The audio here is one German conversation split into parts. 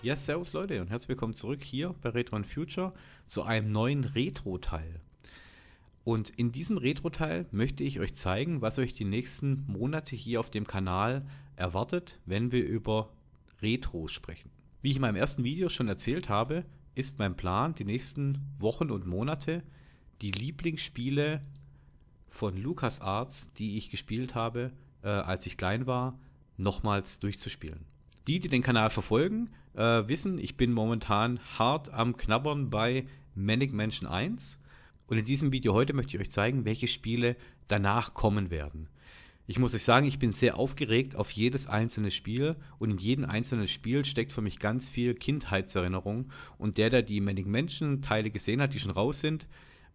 Ja, yes, servus Leute und herzlich willkommen zurück hier bei Retro and Future zu einem neuen Retro-Teil. Und in diesem Retro-Teil möchte ich euch zeigen, was euch die nächsten Monate hier auf dem Kanal erwartet, wenn wir über Retro sprechen. Wie ich in meinem ersten Video schon erzählt habe, ist mein Plan, die nächsten Wochen und Monate die Lieblingsspiele von LucasArts, die ich gespielt habe, äh, als ich klein war, nochmals durchzuspielen. Die, die den Kanal verfolgen, äh, wissen, ich bin momentan hart am Knabbern bei Manic Mansion 1. Und in diesem Video heute möchte ich euch zeigen, welche Spiele danach kommen werden. Ich muss euch sagen, ich bin sehr aufgeregt auf jedes einzelne Spiel und in jedem einzelnen Spiel steckt für mich ganz viel Kindheitserinnerung. Und der, der die Manic Mansion Teile gesehen hat, die schon raus sind,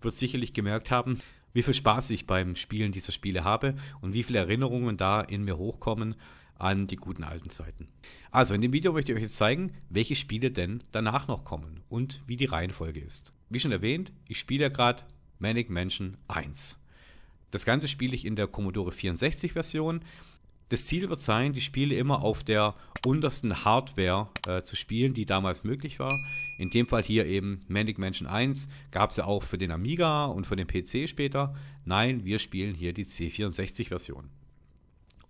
wird sicherlich gemerkt haben, wie viel Spaß ich beim Spielen dieser Spiele habe und wie viele Erinnerungen da in mir hochkommen an die guten alten Zeiten. Also in dem Video möchte ich euch jetzt zeigen, welche Spiele denn danach noch kommen und wie die Reihenfolge ist. Wie schon erwähnt, ich spiele ja gerade Manic Mansion 1. Das Ganze spiele ich in der Commodore 64 Version. Das Ziel wird sein, die Spiele immer auf der untersten Hardware äh, zu spielen, die damals möglich war. In dem Fall hier eben Manic Mansion 1 gab es ja auch für den Amiga und für den PC später. Nein, wir spielen hier die C64-Version.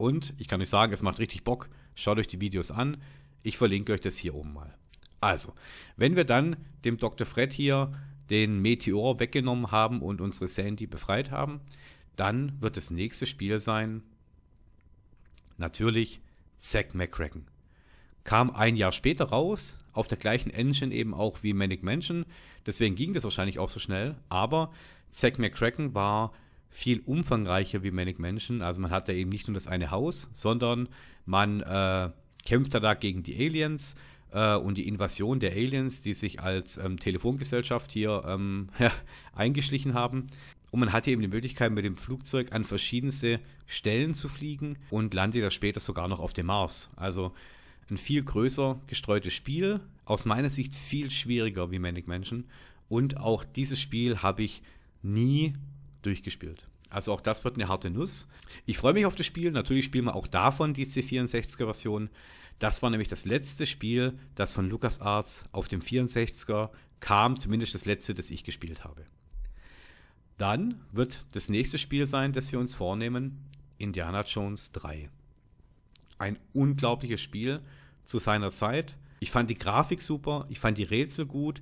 Und ich kann euch sagen, es macht richtig Bock. Schaut euch die Videos an. Ich verlinke euch das hier oben mal. Also, wenn wir dann dem Dr. Fred hier den Meteor weggenommen haben und unsere Sandy befreit haben, dann wird das nächste Spiel sein natürlich Zack McCracken. Kam ein Jahr später raus, auf der gleichen Engine eben auch wie Manic Mansion, deswegen ging das wahrscheinlich auch so schnell, aber Zack McCracken war viel umfangreicher wie Manic Mansion. Also man hat da eben nicht nur das eine Haus, sondern man äh, kämpft da gegen die Aliens äh, und die Invasion der Aliens, die sich als ähm, Telefongesellschaft hier ähm, eingeschlichen haben. Und man hatte eben die Möglichkeit, mit dem Flugzeug an verschiedenste Stellen zu fliegen und landete da später sogar noch auf dem Mars. Also ein viel größer gestreutes Spiel, aus meiner Sicht viel schwieriger wie Manic Mansion. Und auch dieses Spiel habe ich nie durchgespielt. Also auch das wird eine harte Nuss. Ich freue mich auf das Spiel. Natürlich spielen wir auch davon die C64er-Version. Das war nämlich das letzte Spiel, das von LucasArts auf dem 64er kam, zumindest das letzte, das ich gespielt habe. Dann wird das nächste Spiel sein, das wir uns vornehmen, Indiana Jones 3. Ein unglaubliches Spiel zu seiner Zeit. Ich fand die Grafik super, ich fand die Rätsel gut.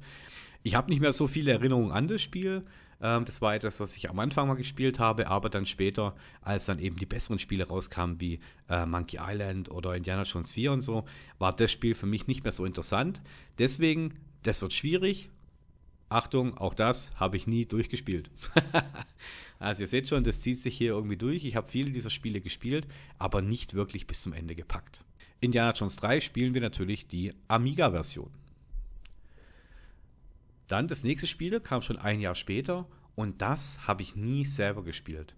Ich habe nicht mehr so viele Erinnerungen an das Spiel, ähm, das war etwas, was ich am Anfang mal gespielt habe, aber dann später, als dann eben die besseren Spiele rauskamen wie äh, Monkey Island oder Indiana Jones 4 und so, war das Spiel für mich nicht mehr so interessant. Deswegen, das wird schwierig. Achtung, auch das habe ich nie durchgespielt. also ihr seht schon, das zieht sich hier irgendwie durch. Ich habe viele dieser Spiele gespielt, aber nicht wirklich bis zum Ende gepackt. Indiana Jones 3 spielen wir natürlich die Amiga-Version. Dann das nächste Spiel kam schon ein Jahr später und das habe ich nie selber gespielt.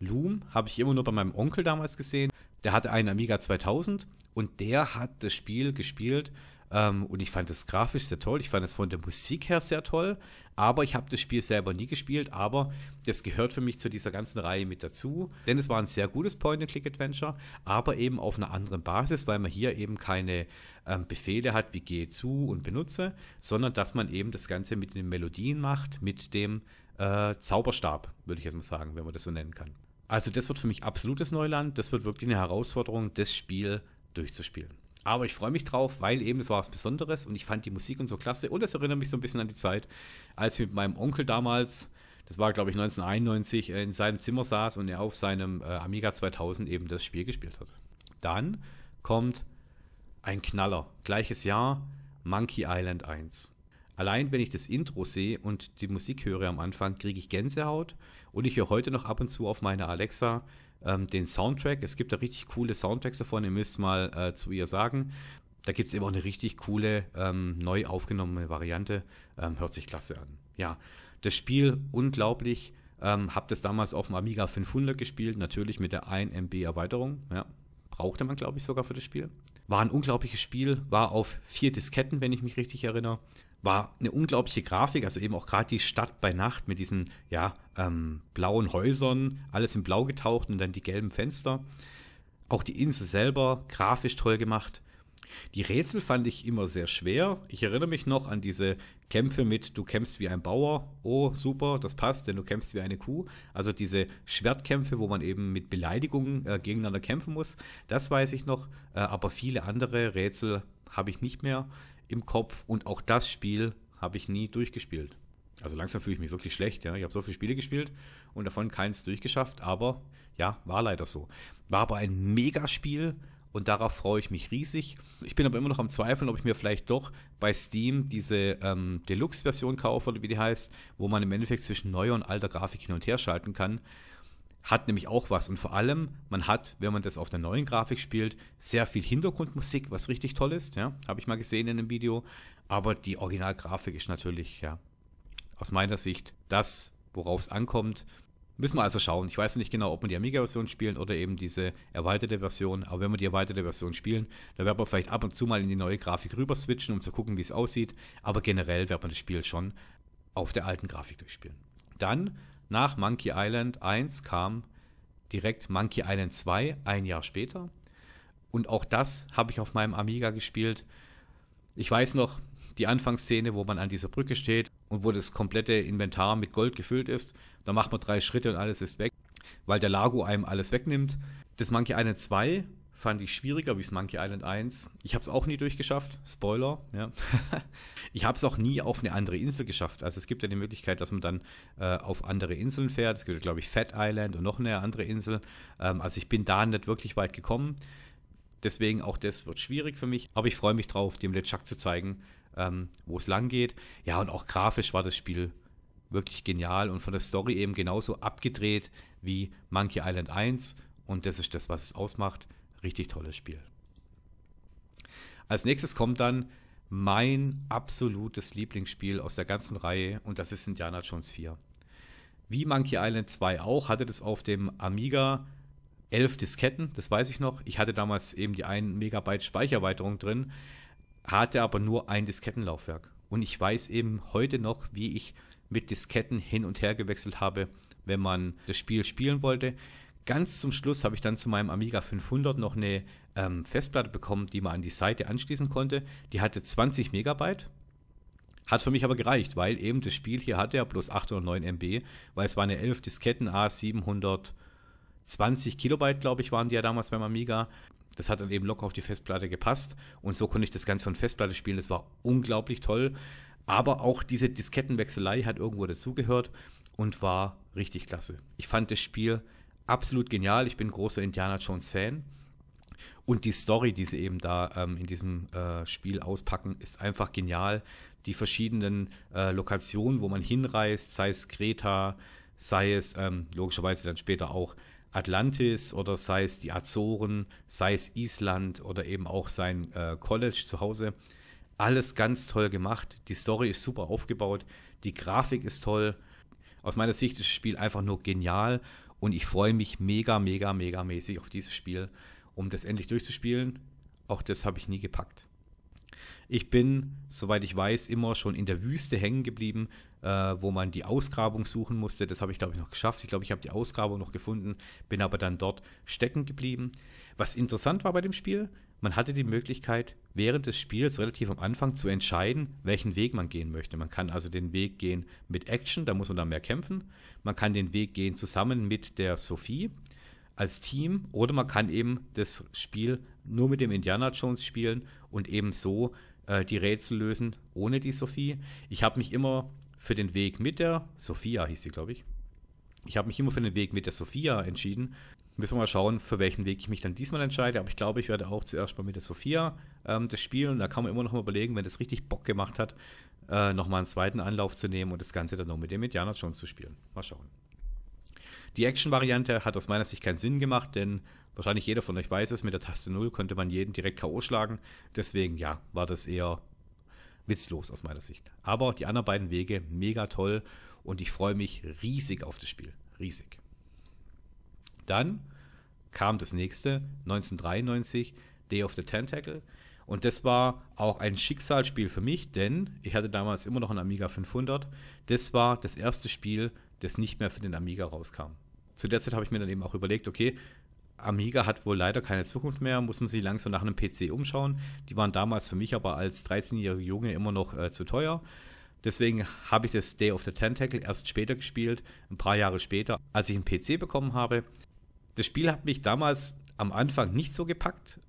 Loom habe ich immer nur bei meinem Onkel damals gesehen. Der hatte einen Amiga 2000 und der hat das Spiel gespielt ähm, und ich fand das grafisch sehr toll. Ich fand es von der Musik her sehr toll. Aber ich habe das Spiel selber nie gespielt. Aber das gehört für mich zu dieser ganzen Reihe mit dazu. Denn es war ein sehr gutes Point-and-Click-Adventure. Aber eben auf einer anderen Basis, weil man hier eben keine ähm, Befehle hat, wie gehe zu und benutze. Sondern dass man eben das Ganze mit den Melodien macht, mit dem äh, Zauberstab, würde ich jetzt mal sagen, wenn man das so nennen kann. Also das wird für mich absolutes Neuland. Das wird wirklich eine Herausforderung, das Spiel durchzuspielen. Aber ich freue mich drauf, weil eben es war was Besonderes und ich fand die Musik und so klasse. Und es erinnert mich so ein bisschen an die Zeit, als ich mit meinem Onkel damals, das war glaube ich 1991, äh, in seinem Zimmer saß und er auf seinem äh, Amiga 2000 eben das Spiel gespielt hat. Dann kommt ein Knaller. Gleiches Jahr Monkey Island 1. Allein wenn ich das Intro sehe und die Musik höre am Anfang, kriege ich Gänsehaut und ich höre heute noch ab und zu auf meine Alexa ähm, den Soundtrack. Es gibt da richtig coole Soundtracks davon, ihr müsst mal äh, zu ihr sagen. Da gibt es eben auch eine richtig coole, ähm, neu aufgenommene Variante. Ähm, hört sich klasse an. Ja, das Spiel unglaublich. Ähm, hab das damals auf dem Amiga 500 gespielt, natürlich mit der 1 MB Erweiterung. Ja, brauchte man, glaube ich, sogar für das Spiel. War ein unglaubliches Spiel, war auf vier Disketten, wenn ich mich richtig erinnere war eine unglaubliche Grafik, also eben auch gerade die Stadt bei Nacht mit diesen ja, ähm, blauen Häusern, alles in Blau getaucht und dann die gelben Fenster. Auch die Insel selber grafisch toll gemacht. Die Rätsel fand ich immer sehr schwer. Ich erinnere mich noch an diese Kämpfe mit, du kämpfst wie ein Bauer, oh super, das passt, denn du kämpfst wie eine Kuh. Also diese Schwertkämpfe, wo man eben mit Beleidigungen äh, gegeneinander kämpfen muss, das weiß ich noch, äh, aber viele andere Rätsel habe ich nicht mehr im Kopf und auch das Spiel habe ich nie durchgespielt. Also langsam fühle ich mich wirklich schlecht, ja. Ich habe so viele Spiele gespielt und davon keins durchgeschafft, aber ja, war leider so. War aber ein Megaspiel, und darauf freue ich mich riesig. Ich bin aber immer noch am Zweifeln, ob ich mir vielleicht doch bei Steam diese ähm, Deluxe-Version kaufe oder wie die heißt, wo man im Endeffekt zwischen neuer und alter Grafik hin und her schalten kann. Hat nämlich auch was und vor allem, man hat, wenn man das auf der neuen Grafik spielt, sehr viel Hintergrundmusik, was richtig toll ist, ja, habe ich mal gesehen in einem Video. Aber die Originalgrafik ist natürlich, ja, aus meiner Sicht das, worauf es ankommt. Müssen wir also schauen. Ich weiß noch nicht genau, ob wir die Amiga-Version spielen oder eben diese erweiterte Version. Aber wenn wir die erweiterte Version spielen, dann werden wir vielleicht ab und zu mal in die neue Grafik rüber switchen, um zu gucken, wie es aussieht. Aber generell wird man das Spiel schon auf der alten Grafik durchspielen. Dann, nach Monkey Island 1 kam direkt Monkey Island 2, ein Jahr später. Und auch das habe ich auf meinem Amiga gespielt. Ich weiß noch, die Anfangsszene, wo man an dieser Brücke steht und wo das komplette Inventar mit Gold gefüllt ist. Da macht man drei Schritte und alles ist weg, weil der Lago einem alles wegnimmt. Das Monkey Island 2 fand ich schwieriger wie das Monkey Island 1. Ich habe es auch nie durchgeschafft. Spoiler. Ja. ich habe es auch nie auf eine andere Insel geschafft. Also es gibt ja die Möglichkeit, dass man dann äh, auf andere Inseln fährt. Es gibt, glaube ich, Fat Island und noch eine andere Insel. Ähm, also ich bin da nicht wirklich weit gekommen. Deswegen auch das wird schwierig für mich. Aber ich freue mich drauf, dem LeChuck zu zeigen, ähm, wo es lang geht. Ja, und auch grafisch war das Spiel wirklich genial und von der Story eben genauso abgedreht wie Monkey Island 1. Und das ist das, was es ausmacht. Richtig tolles Spiel. Als nächstes kommt dann mein absolutes Lieblingsspiel aus der ganzen Reihe und das ist Indiana Jones 4. Wie Monkey Island 2 auch, hatte das auf dem Amiga 11 Disketten, das weiß ich noch. Ich hatte damals eben die 1 Megabyte Speicherweiterung drin, hatte aber nur ein Diskettenlaufwerk. Und ich weiß eben heute noch, wie ich mit Disketten hin und her gewechselt habe, wenn man das Spiel spielen wollte. Ganz zum Schluss habe ich dann zu meinem Amiga 500 noch eine ähm, Festplatte bekommen, die man an die Seite anschließen konnte. Die hatte 20 Megabyte. Hat für mich aber gereicht, weil eben das Spiel hier hatte ja bloß 809 MB, weil es war eine 11 Disketten A700 20 Kilobyte, glaube ich, waren die ja damals beim Amiga. Das hat dann eben locker auf die Festplatte gepasst. Und so konnte ich das Ganze von Festplatte spielen. Das war unglaublich toll. Aber auch diese Diskettenwechselei hat irgendwo dazugehört und war richtig klasse. Ich fand das Spiel absolut genial. Ich bin großer Indiana Jones Fan. Und die Story, die sie eben da ähm, in diesem äh, Spiel auspacken, ist einfach genial. Die verschiedenen äh, Lokationen, wo man hinreist, sei es Kreta, sei es ähm, logischerweise dann später auch Atlantis oder sei es die Azoren, sei es Island oder eben auch sein äh, College zu Hause. Alles ganz toll gemacht. Die Story ist super aufgebaut. Die Grafik ist toll. Aus meiner Sicht ist das Spiel einfach nur genial und ich freue mich mega, mega, mega mäßig auf dieses Spiel, um das endlich durchzuspielen. Auch das habe ich nie gepackt. Ich bin, soweit ich weiß, immer schon in der Wüste hängen geblieben, äh, wo man die Ausgrabung suchen musste. Das habe ich, glaube ich, noch geschafft. Ich glaube, ich habe die Ausgrabung noch gefunden, bin aber dann dort stecken geblieben. Was interessant war bei dem Spiel, man hatte die Möglichkeit, während des Spiels relativ am Anfang zu entscheiden, welchen Weg man gehen möchte. Man kann also den Weg gehen mit Action, da muss man dann mehr kämpfen. Man kann den Weg gehen zusammen mit der Sophie als Team oder man kann eben das Spiel nur mit dem Indiana Jones spielen und eben so äh, die Rätsel lösen ohne die Sophie. Ich habe mich immer für den Weg mit der Sophia, hieß sie, glaube ich. Ich habe mich immer für den Weg mit der Sophia entschieden. Müssen wir mal schauen, für welchen Weg ich mich dann diesmal entscheide. Aber ich glaube, ich werde auch zuerst mal mit der Sophia ähm, das spielen. Da kann man immer noch mal überlegen, wenn das richtig Bock gemacht hat, äh, nochmal einen zweiten Anlauf zu nehmen und das Ganze dann noch mit dem Indiana Jones zu spielen. Mal schauen. Die Action-Variante hat aus meiner Sicht keinen Sinn gemacht, denn wahrscheinlich jeder von euch weiß es, mit der Taste 0 konnte man jeden direkt K.O. schlagen. Deswegen, ja, war das eher witzlos aus meiner Sicht. Aber die anderen beiden Wege mega toll und ich freue mich riesig auf das Spiel. Riesig. Dann kam das nächste, 1993, Day of the Tentacle. Und das war auch ein Schicksalsspiel für mich, denn ich hatte damals immer noch einen Amiga 500. Das war das erste Spiel, das nicht mehr für den Amiga rauskam zu der Zeit habe ich mir dann eben auch überlegt, okay, Amiga hat wohl leider keine Zukunft mehr, muss man sich langsam nach einem PC umschauen. Die waren damals für mich aber als 13-jähriger Junge immer noch äh, zu teuer. Deswegen habe ich das Day of the Tentacle erst später gespielt, ein paar Jahre später, als ich einen PC bekommen habe. Das Spiel hat mich damals am Anfang nicht so gepackt,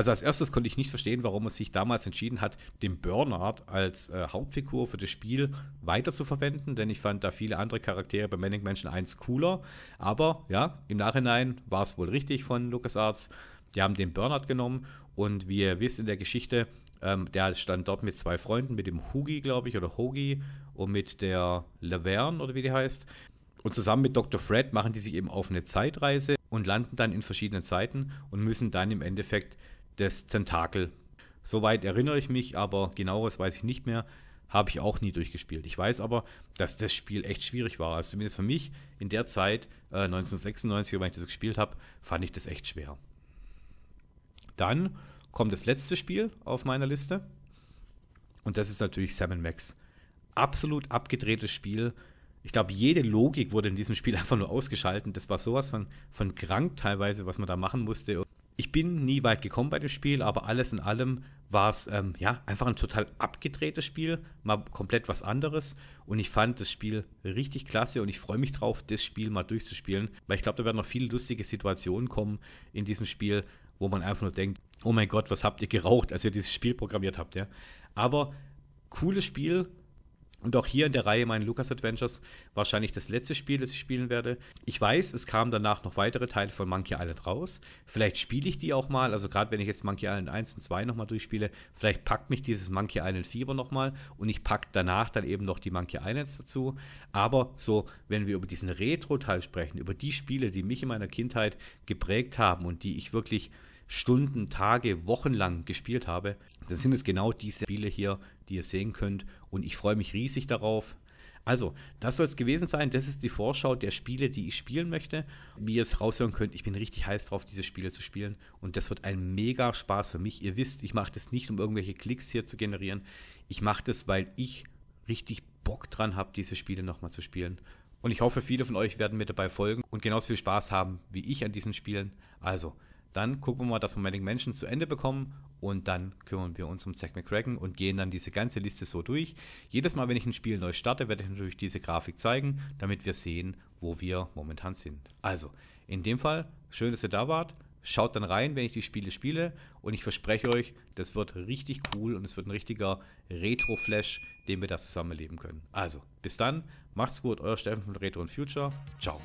also als erstes konnte ich nicht verstehen, warum er sich damals entschieden hat, den Bernard als äh, Hauptfigur für das Spiel weiter zu verwenden, denn ich fand da viele andere Charaktere bei Manic Mansion 1 cooler. Aber ja, im Nachhinein war es wohl richtig von LucasArts. Die haben den Bernard genommen und wie ihr wisst in der Geschichte, ähm, der stand dort mit zwei Freunden, mit dem Hugi, glaube ich, oder Hogi und mit der Laverne oder wie die heißt. Und zusammen mit Dr. Fred machen die sich eben auf eine Zeitreise und landen dann in verschiedenen Zeiten und müssen dann im Endeffekt das Tentakel. Soweit erinnere ich mich, aber genaueres weiß ich nicht mehr. Habe ich auch nie durchgespielt. Ich weiß aber, dass das Spiel echt schwierig war. Also zumindest für mich in der Zeit, äh, 1996, wenn ich das gespielt habe, fand ich das echt schwer. Dann kommt das letzte Spiel auf meiner Liste. Und das ist natürlich Sam Max. Absolut abgedrehtes Spiel. Ich glaube, jede Logik wurde in diesem Spiel einfach nur ausgeschaltet. Das war sowas von, von krank teilweise, was man da machen musste ich bin nie weit gekommen bei dem Spiel, aber alles in allem war es ähm, ja einfach ein total abgedrehtes Spiel, mal komplett was anderes. Und ich fand das Spiel richtig klasse und ich freue mich drauf, das Spiel mal durchzuspielen, weil ich glaube, da werden noch viele lustige Situationen kommen in diesem Spiel, wo man einfach nur denkt, oh mein Gott, was habt ihr geraucht, als ihr dieses Spiel programmiert habt, ja. Aber cooles Spiel, und auch hier in der Reihe meinen Lucas Adventures wahrscheinlich das letzte Spiel, das ich spielen werde. Ich weiß, es kamen danach noch weitere Teile von Monkey Island raus. Vielleicht spiele ich die auch mal. Also gerade wenn ich jetzt Monkey Island 1 und 2 nochmal durchspiele, vielleicht packt mich dieses Monkey Island Fieber nochmal und ich packe danach dann eben noch die Monkey Islands dazu. Aber so, wenn wir über diesen Retro-Teil sprechen, über die Spiele, die mich in meiner Kindheit geprägt haben und die ich wirklich Stunden, Tage, Wochen lang gespielt habe. dann sind es genau diese Spiele hier, die ihr sehen könnt. Und ich freue mich riesig darauf. Also, das soll es gewesen sein. Das ist die Vorschau der Spiele, die ich spielen möchte. Wie ihr es raushören könnt, ich bin richtig heiß drauf, diese Spiele zu spielen. Und das wird ein mega Spaß für mich. Ihr wisst, ich mache das nicht, um irgendwelche Klicks hier zu generieren. Ich mache das, weil ich richtig Bock dran habe, diese Spiele nochmal zu spielen. Und ich hoffe, viele von euch werden mir dabei folgen und genauso viel Spaß haben wie ich an diesen Spielen. Also, dann gucken wir mal, dass wir Manic Mansion zu Ende bekommen und dann kümmern wir uns um Zack McCracken und gehen dann diese ganze Liste so durch. Jedes Mal, wenn ich ein Spiel neu starte, werde ich natürlich diese Grafik zeigen, damit wir sehen, wo wir momentan sind. Also, in dem Fall, schön, dass ihr da wart. Schaut dann rein, wenn ich die Spiele spiele und ich verspreche euch, das wird richtig cool und es wird ein richtiger Retro-Flash, den wir da zusammenleben können. Also, bis dann, macht's gut, euer Steffen von Retro und Future. Ciao.